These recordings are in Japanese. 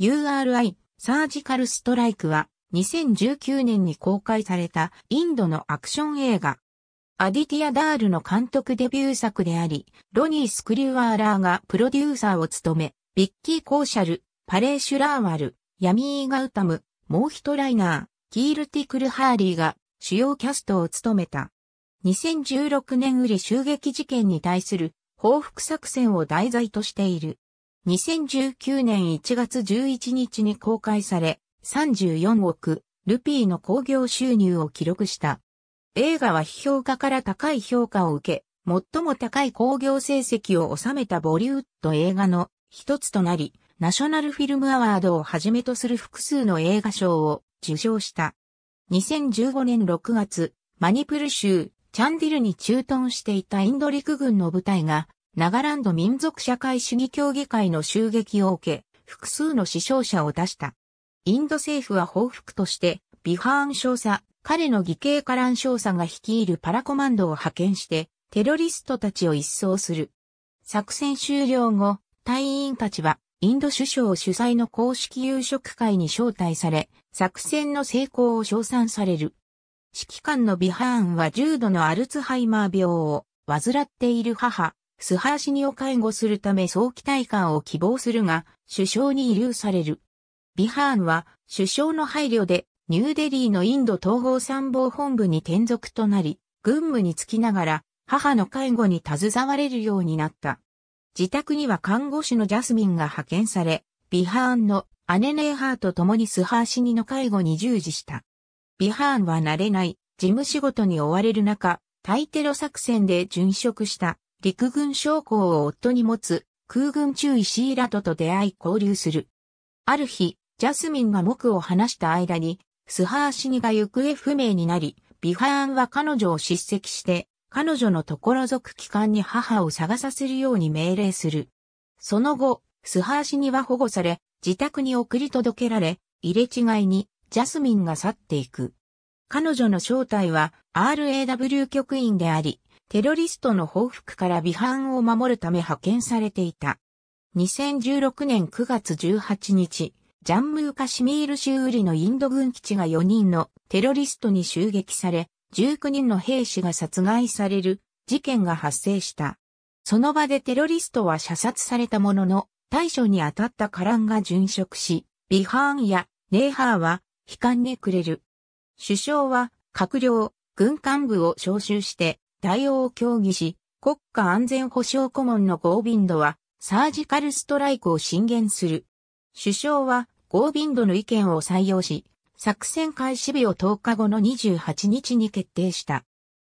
URI、サージカルストライクは2019年に公開されたインドのアクション映画。アディティア・ダールの監督デビュー作であり、ロニー・スクリュワーラーがプロデューサーを務め、ビッキー・コーシャル、パレー・シュラーワル、ヤミー・ガウタム、モーヒト・ライナー、キール・ティクル・ハーリーが主要キャストを務めた。2016年売り襲撃事件に対する報復作戦を題材としている。2019年1月11日に公開され、34億ルピーの興行収入を記録した。映画は批評家から高い評価を受け、最も高い興行成績を収めたボリウッド映画の一つとなり、ナショナルフィルムアワードをはじめとする複数の映画賞を受賞した。2015年6月、マニプル州チャンディルに駐屯していたインド陸軍の部隊が長ランド民族社会主義協議会の襲撃を受け、複数の死傷者を出した。インド政府は報復として、ビハーン少佐、彼の義兄カラン少佐が率いるパラコマンドを派遣して、テロリストたちを一掃する。作戦終了後、隊員たちは、インド首相主催の公式夕食会に招待され、作戦の成功を称賛される。指揮官のビハーンは重度のアルツハイマー病を患っている母、スハーシニを介護するため早期退官を希望するが、首相に遺留される。ビハーンは、首相の配慮で、ニューデリーのインド統合参謀本部に転属となり、軍務に就きながら、母の介護に携われるようになった。自宅には看護師のジャスミンが派遣され、ビハーンの姉ネーハーと共にスハーシニの介護に従事した。ビハーンは慣れない事務仕事に追われる中、対テロ作戦で殉職した。陸軍将校を夫に持つ空軍中尉シーラトと出会い交流する。ある日、ジャスミンが木を離した間に、スハーシニが行方不明になり、ビハーンは彼女を叱責して、彼女のところ属機関に母を探させるように命令する。その後、スハーシニは保護され、自宅に送り届けられ、入れ違いにジャスミンが去っていく。彼女の正体は RAW 局員であり、テロリストの報復から美ンを守るため派遣されていた。2016年9月18日、ジャンムーカシミール州売りのインド軍基地が4人のテロリストに襲撃され、19人の兵士が殺害される事件が発生した。その場でテロリストは射殺されたものの、対処に当たったカランが殉職し、ビハーンやネーハーは悲観に暮れる。首相は閣僚、軍幹部を招集して対応を協議し、国家安全保障顧問のゴービンドは、サージカルストライクを進言する。首相は、ゴービンドの意見を採用し、作戦開始日を10日後の28日に決定した。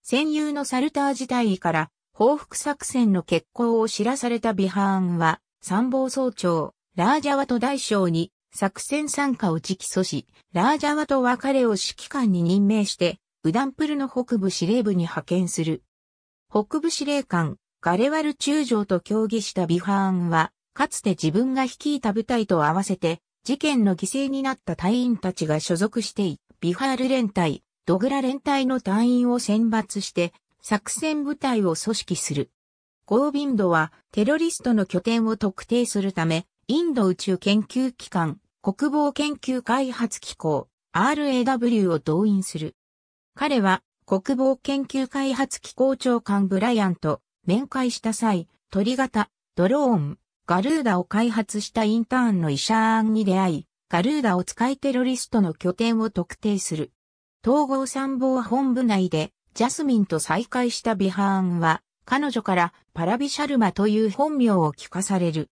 戦友のサルター自体から、報復作戦の決行を知らされたビハーンは、参謀総長、ラージャワト大将に、作戦参加を直訴し、ラージャワトは彼を指揮官に任命して、ウダンプルの北部司令部に派遣する。北部司令官、ガレワル中将と協議したビハーンは、かつて自分が率いた部隊と合わせて、事件の犠牲になった隊員たちが所属してい、ビハール連隊、ドグラ連隊の隊員を選抜して、作戦部隊を組織する。ゴービンドはテロリストの拠点を特定するため、インド宇宙研究機関、国防研究開発機構、RAW を動員する。彼は国防研究開発機構長官ブライアンと面会した際、鳥型、ドローン、ガルーダを開発したインターンのイシャーンに出会い、ガルーダを使いテロリストの拠点を特定する。統合参謀本部内でジャスミンと再会したビハーンは、彼女からパラビシャルマという本名を聞かされる。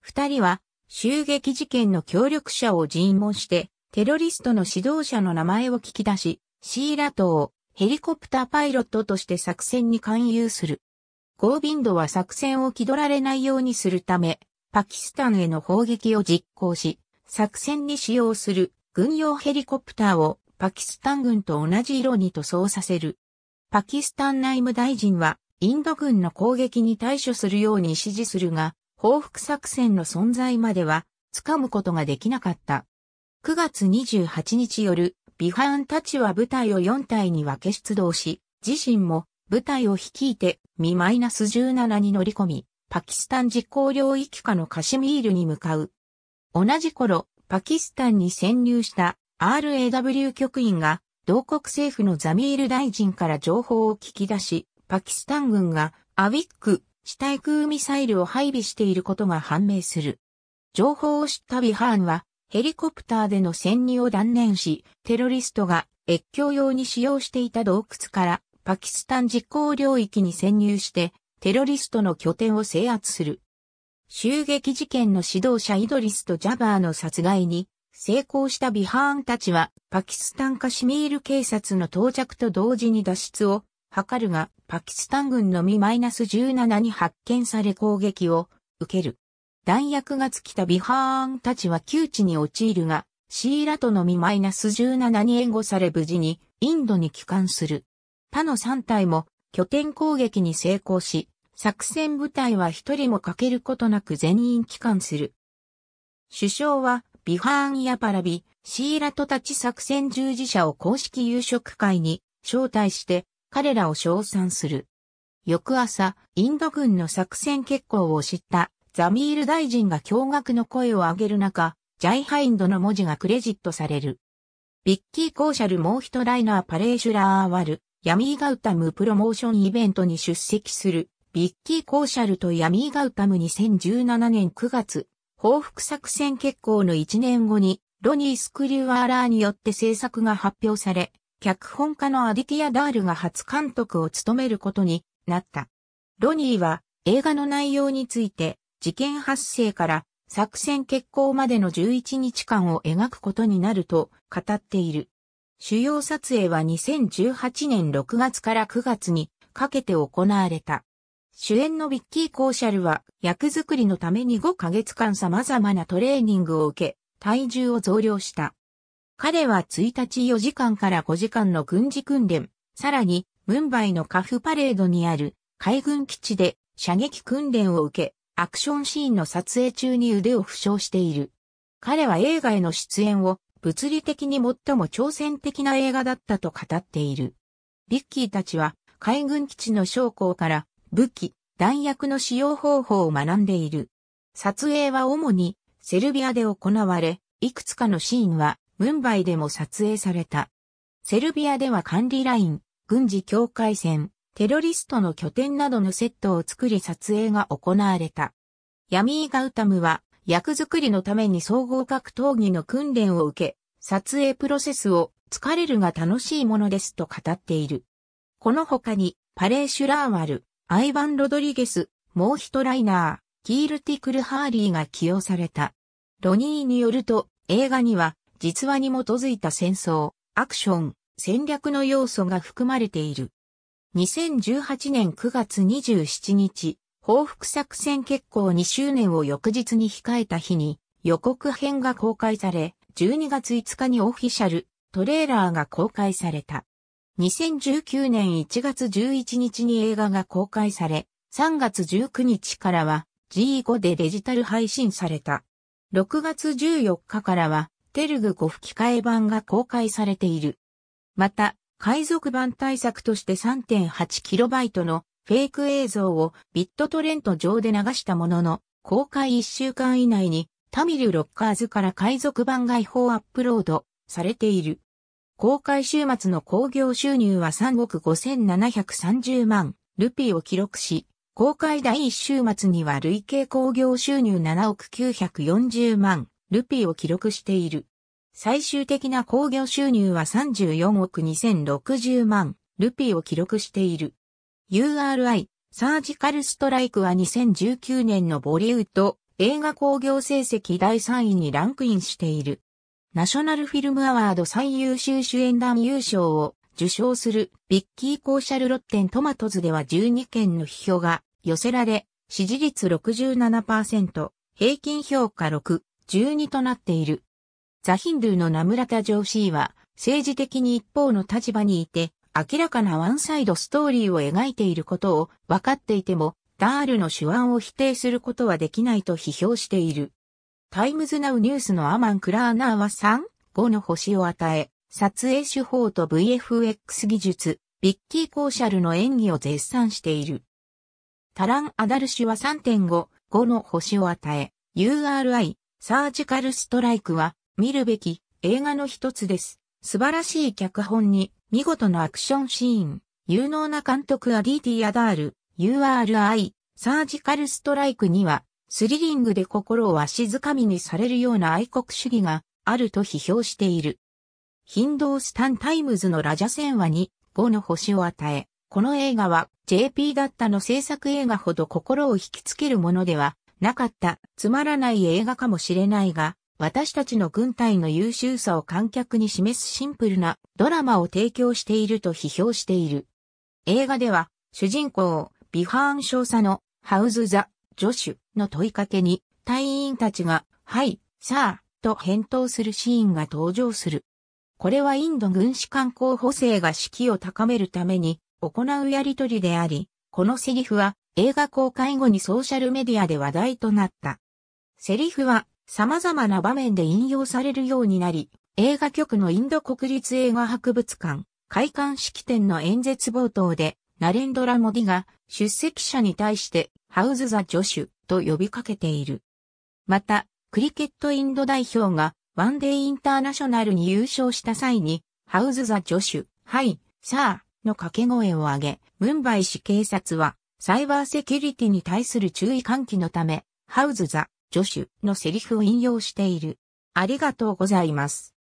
二人は襲撃事件の協力者を尋問して、テロリストの指導者の名前を聞き出し、シーラ島、ヘリコプターパイロットとして作戦に勧誘する。ゴービンドは作戦を気取られないようにするため、パキスタンへの砲撃を実行し、作戦に使用する軍用ヘリコプターをパキスタン軍と同じ色に塗装させる。パキスタン内務大臣は、インド軍の攻撃に対処するように指示するが、報復作戦の存在までは、掴むことができなかった。9月28日夜、ビハーンたちは部隊を4体に分け出動し、自身も部隊を率いてミマイナス17に乗り込み、パキスタン実行領域下のカシミールに向かう。同じ頃、パキスタンに潜入した RAW 局員が同国政府のザミール大臣から情報を聞き出し、パキスタン軍がアウィック地対空ミサイルを配備していることが判明する。情報を知ったビハーンはヘリコプターでの潜入を断念し、テロリストが越境用に使用していた洞窟からパキスタン実行領域に潜入して、テロリストの拠点を制圧する。襲撃事件の指導者イドリスとジャバーの殺害に成功したビハーンたちはパキスタンカシミール警察の到着と同時に脱出を図るがパキスタン軍のみ -17 に発見され攻撃を受ける。弾薬が尽きたビハーンたちは窮地に陥るが、シーラとのみマイナス17に援護され無事にインドに帰還する。他の3体も拠点攻撃に成功し、作戦部隊は一人も欠けることなく全員帰還する。首相はビハーンやパラビ、シーラとたち作戦従事者を公式夕食会に招待して彼らを称賛する。翌朝、インド軍の作戦決行を知ったザミール大臣が驚愕の声を上げる中、ジャイハインドの文字がクレジットされる。ビッキー・コーシャル・モーヒト・ライナー・パレーシュラー・ワル、ヤミー・ガウタムプロモーションイベントに出席する、ビッキー・コーシャルとヤミー・ガウタム2017年9月、報復作戦決行の1年後に、ロニー・スクリューアーラーによって制作が発表され、脚本家のアディティア・ダールが初監督を務めることになった。ロニーは映画の内容について事件発生から作戦決行までの11日間を描くことになると語っている。主要撮影は2018年6月から9月にかけて行われた。主演のビッキー・コーシャルは役作りのために5ヶ月間様々なトレーニングを受け、体重を増量した。彼は1日4時間から5時間の軍事訓練、さらに、ムンバイのカフパレードにある海軍基地で射撃訓練を受け、アクションシーンの撮影中に腕を負傷している。彼は映画への出演を物理的に最も挑戦的な映画だったと語っている。ビッキーたちは海軍基地の将校から武器、弾薬の使用方法を学んでいる。撮影は主にセルビアで行われ、いくつかのシーンはムンバイでも撮影された。セルビアでは管理ライン、軍事境界線、テロリストの拠点などのセットを作り撮影が行われた。ヤミーガウタムは役作りのために総合格闘技の訓練を受け、撮影プロセスを疲れるが楽しいものですと語っている。この他に、パレーシュラーワル、アイヴァン・ロドリゲス、モーヒトライナー、キールティクル・ハーリーが起用された。ロニーによると、映画には、実話に基づいた戦争、アクション、戦略の要素が含まれている。2018年9月27日、報復作戦決行2周年を翌日に控えた日に予告編が公開され、12月5日にオフィシャル、トレーラーが公開された。2019年1月11日に映画が公開され、3月19日からは G5 でデジタル配信された。6月14日からはテルグ5吹き替え版が公開されている。また、海賊版対策として 3.8KB のフェイク映像をビットトレント上で流したものの、公開1週間以内にタミルロッカーズから海賊版外報アップロードされている。公開週末の興行収入は3億5730万ルピーを記録し、公開第1週末には累計興行収入7億940万ルピーを記録している。最終的な興行収入は34億2060万ルピーを記録している。URI、サージカルストライクは2019年のボリウッド映画興行成績第3位にランクインしている。ナショナルフィルムアワード最優秀主演団優勝を受賞するビッキー・コーシャル・ロッテン・トマトズでは12件の批評が寄せられ、支持率67%、平均評価6、12となっている。ザ・ヒンドゥーのナムラタ・ジョーシーは、政治的に一方の立場にいて、明らかなワンサイドストーリーを描いていることを分かっていても、ダールの手腕を否定することはできないと批評している。タイムズナウニュースのアマン・クラーナーは3、5の星を与え、撮影手法と VFX 技術、ビッキー・コーシャルの演技を絶賛している。タラン・アダルシは3.5、5の星を与え、URI、サージカル・ストライクは見るべき映画の一つです。素晴らしい脚本に、見事なアクションシーン、有能な監督アディティアダール、URI、サージカルストライクには、スリリングで心をわしづかみにされるような愛国主義があると批評している。ヒンドースタンタイムズのラジャセン話に5の星を与え、この映画は JP だったの制作映画ほど心を引きつけるものではなかったつまらない映画かもしれないが、私たちの軍隊の優秀さを観客に示すシンプルなドラマを提供していると批評している。映画では、主人公、ビハーン少佐のハウズ・ザ・ジョシュの問いかけに、隊員たちが、はい、さあ、と返答するシーンが登場する。これはインド軍士官候補生が士気を高めるために行うやりとりであり、このセリフは映画公開後にソーシャルメディアで話題となった。セリフは様々な場面で引用されるようになり、映画局のインド国立映画博物館、開館式典の演説冒頭で、ナレンドラ・モディが出席者に対してハウズ・ザ・ジョシュと呼びかけている。また、クリケットインド代表がワンデイ・インターナショナルに優勝した際に、ハウズ・ザ・ジョシュ、はい、さあ、の掛け声を上げ、ムンバイ市警察はサイバーセキュリティに対する注意喚起のため、ハウズ・ザ・助手のセリフを引用している。ありがとうございます。